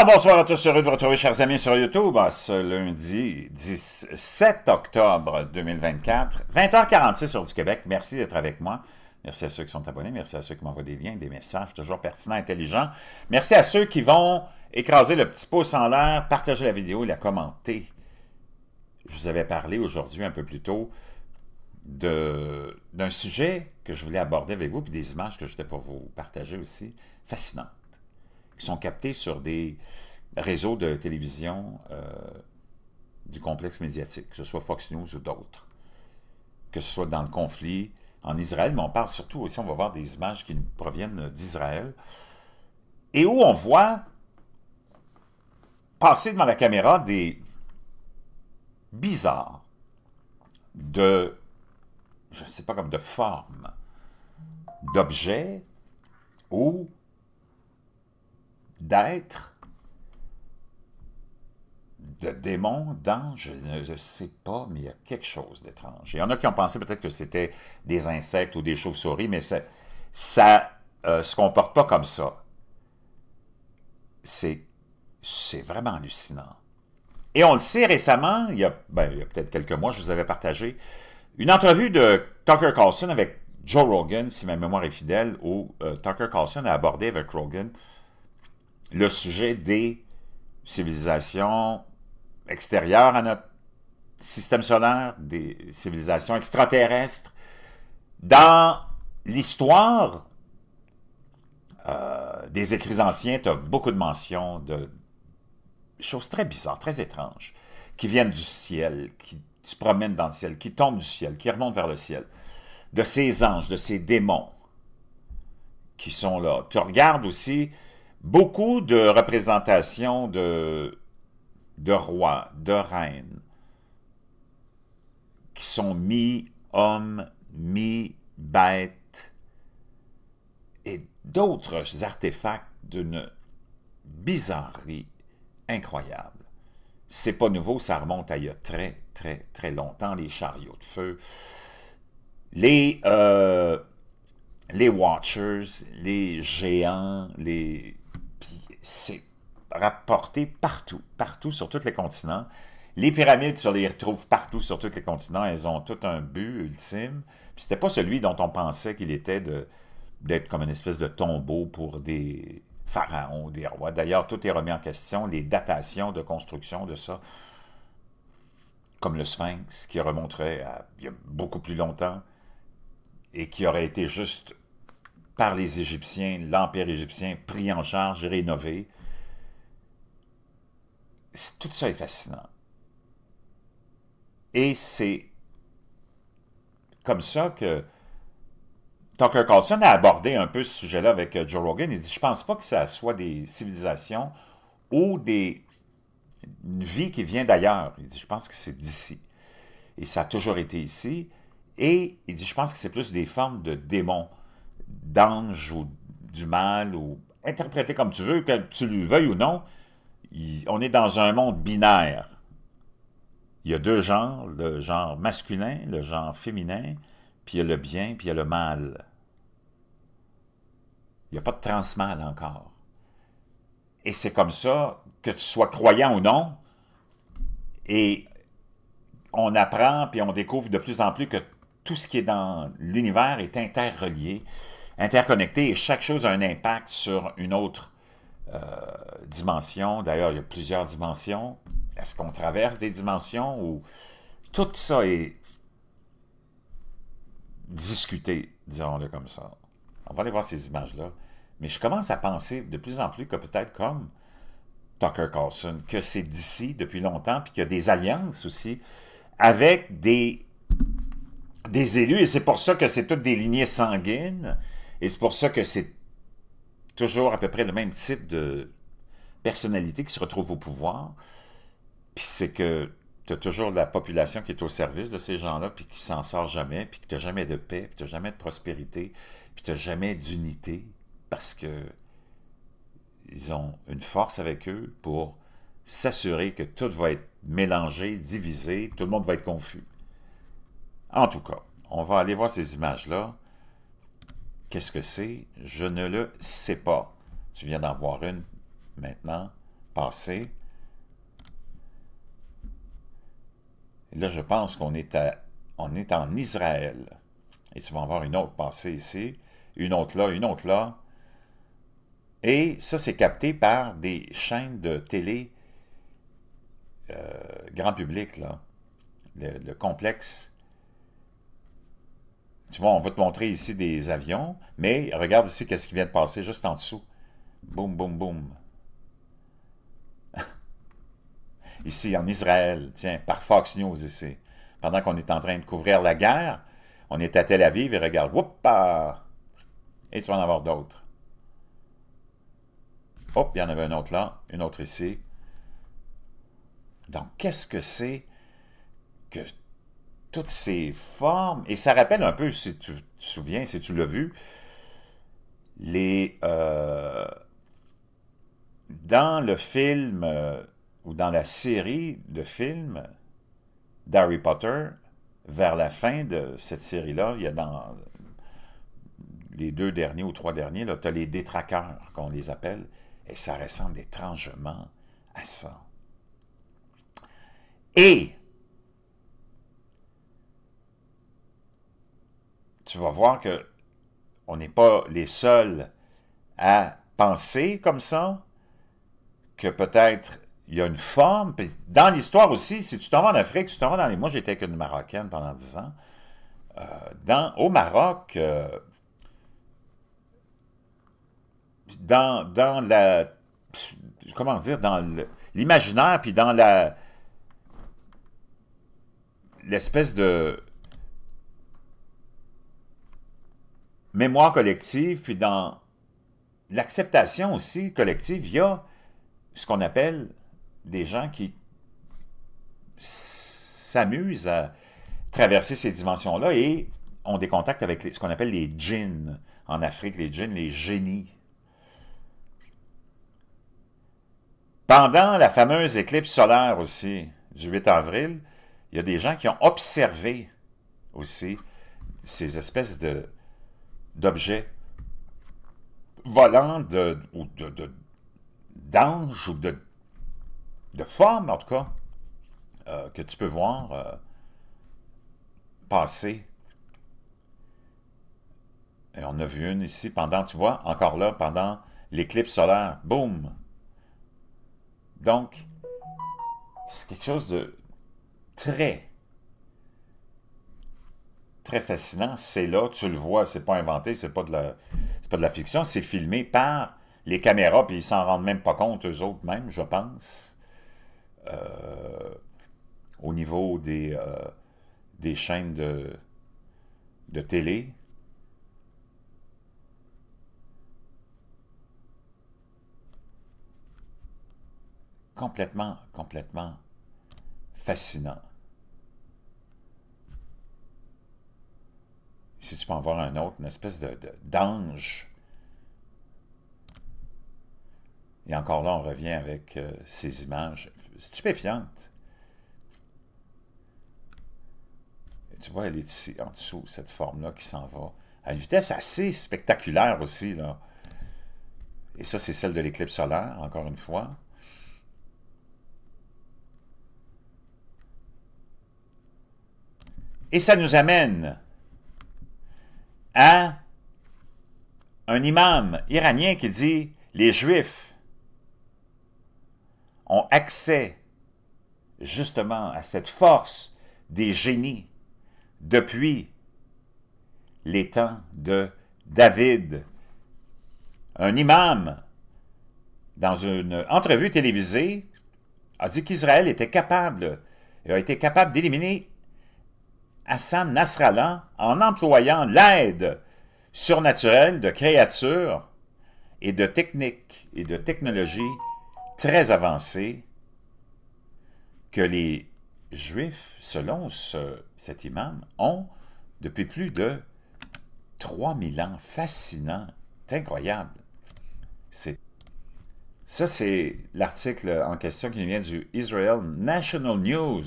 Ah, bonsoir à tous, heureux de vous retrouver, chers amis, sur YouTube, ce lundi 17 octobre 2024, 20h46 sur du Québec. Merci d'être avec moi. Merci à ceux qui sont abonnés, merci à ceux qui m'envoient des liens, des messages, toujours pertinents, intelligents. Merci à ceux qui vont écraser le petit pouce en l'air, partager la vidéo, la commenter. Je vous avais parlé aujourd'hui un peu plus tôt d'un sujet que je voulais aborder avec vous, puis des images que j'étais pour vous partager aussi, Fascinant qui sont captés sur des réseaux de télévision euh, du complexe médiatique, que ce soit Fox News ou d'autres, que ce soit dans le conflit en Israël, mais on parle surtout aussi, on va voir des images qui proviennent d'Israël, et où on voit passer devant la caméra des bizarres de, je ne sais pas, comme de formes, d'objets ou d'être de démons, d'anges, je ne sais pas, mais il y a quelque chose d'étrange. Il y en a qui ont pensé peut-être que c'était des insectes ou des chauves-souris, mais ça ne euh, se comporte pas comme ça. C'est vraiment hallucinant. Et on le sait récemment, ben, il y a, peut-être quelques mois, je vous avais partagé une entrevue de Tucker Carlson avec Joe Rogan, si ma mémoire est fidèle, où euh, Tucker Carlson a abordé avec Rogan le sujet des civilisations extérieures à notre système solaire, des civilisations extraterrestres. Dans l'histoire euh, des écrits anciens, tu as beaucoup de mentions de choses très bizarres, très étranges, qui viennent du ciel, qui se promènent dans le ciel, qui tombent du ciel, qui remontent vers le ciel, de ces anges, de ces démons qui sont là. Tu regardes aussi beaucoup de représentations de, rois, de reines, qui sont mi-hommes, mi-bêtes, et d'autres artefacts d'une bizarrerie incroyable. C'est pas nouveau, ça remonte à il y a très, très, très longtemps, les chariots de feu, les, euh, les Watchers, les géants, les c'est rapporté partout, partout sur tous les continents. Les pyramides, on les retrouve partout sur tous les continents. Elles ont tout un but ultime. Ce c'était pas celui dont on pensait qu'il était d'être comme une espèce de tombeau pour des pharaons, des rois. D'ailleurs, tout est remis en question. Les datations de construction de ça, comme le sphinx, qui remonterait à il y a beaucoup plus longtemps et qui aurait été juste par les Égyptiens, l'Empire égyptien pris en charge, rénové. Tout ça est fascinant. Et c'est comme ça que Tucker Carlson a abordé un peu ce sujet-là avec euh, Joe Rogan. Il dit, je pense pas que ça soit des civilisations ou des, une vie qui vient d'ailleurs. Il dit, je pense que c'est d'ici. Et ça a toujours été ici. Et il dit, je pense que c'est plus des formes de démons d'ange ou du mal, ou interprété comme tu veux, que tu le veuilles ou non, on est dans un monde binaire. Il y a deux genres, le genre masculin, le genre féminin, puis il y a le bien, puis il y a le mal. Il n'y a pas de transmal encore. Et c'est comme ça, que tu sois croyant ou non, et on apprend, puis on découvre de plus en plus que tout ce qui est dans l'univers est interrelié interconnectés et chaque chose a un impact sur une autre euh, dimension. D'ailleurs, il y a plusieurs dimensions. Est-ce qu'on traverse des dimensions ou tout ça est discuté, disons-le comme ça. On va aller voir ces images-là. Mais je commence à penser de plus en plus que peut-être comme Tucker Carlson, que c'est d'ici depuis longtemps, puis qu'il y a des alliances aussi avec des, des élus. Et c'est pour ça que c'est toutes des lignées sanguines. Et c'est pour ça que c'est toujours à peu près le même type de personnalité qui se retrouve au pouvoir. Puis c'est que tu as toujours la population qui est au service de ces gens-là, puis qui s'en sort jamais, puis que tu n'as jamais de paix, puis tu n'as jamais de prospérité, puis tu n'as jamais d'unité, parce que ils ont une force avec eux pour s'assurer que tout va être mélangé, divisé, tout le monde va être confus. En tout cas, on va aller voir ces images-là. Qu'est-ce que c'est? Je ne le sais pas. Tu viens d'en voir une maintenant, passée. là, je pense qu'on est, en Israël. Et tu vas en voir une autre passée ici, une autre là, une autre là. Et ça, c'est capté par des chaînes de télé euh, grand public, là. le complexe tu vois, on va te montrer ici des avions, mais regarde ici qu'est-ce qui vient de passer juste en dessous. Boum, boum, boum. ici, en Israël, tiens, par Fox News ici. Pendant qu'on est en train de couvrir la guerre, on est à Tel Aviv et regarde, whoopa! Et tu vas en avoir d'autres. Hop, il y en avait un autre là, une autre ici. Donc, qu'est-ce que c'est que toutes ces formes. Et ça rappelle un peu, si tu, te souviens, si tu l'as vu, les... Euh, dans le film, euh, ou dans la série de films d'Harry Potter, vers la fin de cette série-là, il y a dans les deux derniers ou trois derniers, tu as les détraqueurs, qu'on les appelle, et ça ressemble étrangement à ça. Et tu vas voir que on n'est pas les seuls à penser comme ça, que peut-être il y a une forme. dans l'histoire aussi, si tu t'en vas en Afrique, tu t'en vas dans les... Moi, j'étais avec une Marocaine pendant dix ans. Euh, dans, au Maroc, euh, dans, dans la... Comment dire? Dans l'imaginaire, puis dans la l'espèce de mémoire collective, puis dans l'acceptation aussi collective, il y a ce qu'on appelle des gens qui s'amusent à traverser ces dimensions-là et ont des contacts avec ce qu'on appelle les djinns. En Afrique, les djinns, les génies. Pendant la fameuse éclipse solaire aussi, du 8 avril, il y a des gens qui ont observé aussi ces espèces de d'objets volants de, ou de, d'anges ou de, de formes, en tout cas, euh, que tu peux voir euh, passer. Et on a vu une ici pendant, tu vois, encore là, pendant l'éclipse solaire. Boum! Donc, c'est quelque chose de très très fascinant. C'est là, tu le vois, c'est pas inventé, c'est pas de la, pas de la fiction, c'est filmé par les caméras, puis ils s'en rendent même pas compte eux autres même, je pense. Euh, au niveau des, euh, des chaînes de, de télé. Complètement, complètement fascinant. si tu peux en voir un autre, une espèce de d'ange. Et encore là, on revient avec euh, ces images stupéfiantes. Et tu vois, elle est ici, en dessous, cette forme-là qui s'en va à une vitesse assez spectaculaire aussi. Là. Et ça, c'est celle de l'éclipse solaire, encore une fois. Et ça nous amène à un imam iranien qui dit les Juifs ont accès justement à cette force des génies depuis les temps de David. Un imam, dans une entrevue télévisée, a dit qu'Israël était capable, a été capable d'éliminer Hassan Nasrallah en employant l'aide surnaturelle de créatures et de techniques et de technologies très avancées que les Juifs, selon cet imam, ont depuis plus de 3000 ans. Fascinant, c'est incroyable. Ça, c'est l'article en question qui vient du Israel National News.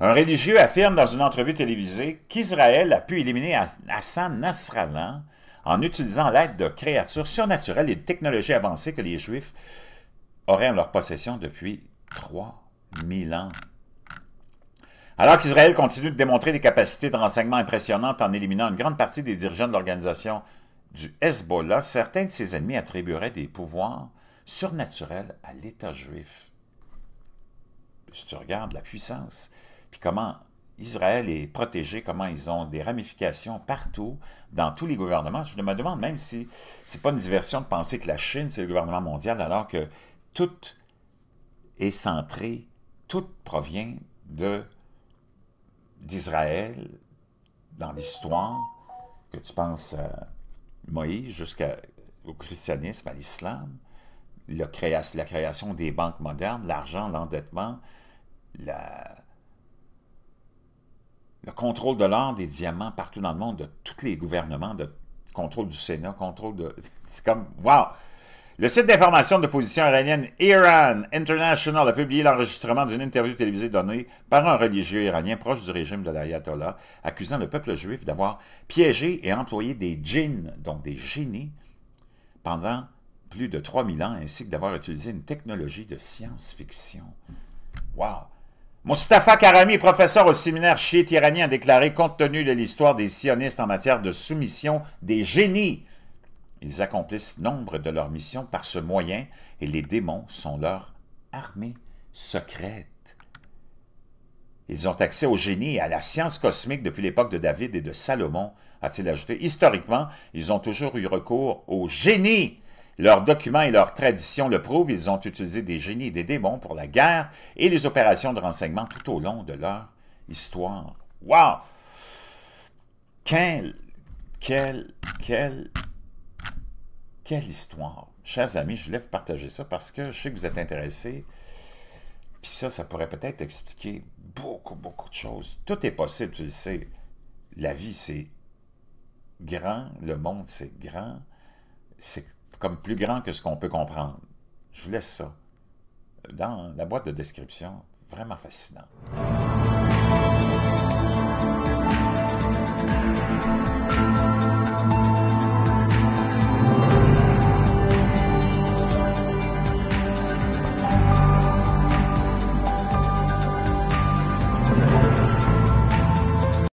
Un religieux affirme dans une entrevue télévisée qu'Israël a pu éliminer Hassan Nasrallah en utilisant l'aide de créatures surnaturelles et de technologies avancées que les Juifs auraient en leur possession depuis 3000 ans. Alors qu'Israël continue de démontrer des capacités de renseignement impressionnantes en éliminant une grande partie des dirigeants de l'organisation du Hezbollah, certains de ses ennemis attribueraient des pouvoirs surnaturels à l'État juif. Si tu regardes la puissance, puis comment Israël est protégé, comment ils ont des ramifications partout, dans tous les gouvernements. Je me demande même si c'est pas une diversion de penser que la Chine, c'est le gouvernement mondial, alors que tout est centré, tout provient de d'Israël dans l'histoire, que tu penses à euh, Moïse jusqu'au christianisme, à l'islam, la création des banques modernes, l'argent, l'endettement, la le contrôle de l'or, des diamants partout dans le monde, de tous les gouvernements, de contrôle du Sénat, contrôle de... C'est comme... Wow! Le site d'information de position iranienne Iran International a publié l'enregistrement d'une interview télévisée donnée par un religieux iranien proche du régime de l'ayatollah, accusant le peuple juif d'avoir piégé et employé des djinns, donc des génies, pendant plus de 3000 ans, ainsi que d'avoir utilisé une technologie de science-fiction. waouh Mustafa Karami, professeur au séminaire chiite iranien, a déclaré compte tenu de l'histoire des sionistes en matière de soumission des génies, ils accomplissent nombre de leurs missions par ce moyen et les démons sont leur armée secrète. Ils ont accès au génies et à la science cosmique depuis l'époque de David et de Salomon, a-t-il ajouté. Historiquement, ils ont toujours eu recours aux génies. » Leurs documents et leurs traditions le prouvent, ils ont utilisé des génies et des démons pour la guerre et les opérations de renseignement tout au long de leur histoire. Wow! Quelle, quelle, quelle, quelle histoire! Chers amis, je voulais vous partager ça parce que je sais que vous êtes intéressés. Puis ça, ça pourrait peut-être expliquer beaucoup, beaucoup de choses. Tout est possible, tu le sais. La vie, c'est grand. Le monde, c'est grand. C'est comme plus grand que ce qu'on peut comprendre. Je vous laisse ça dans la boîte de description. Vraiment fascinant.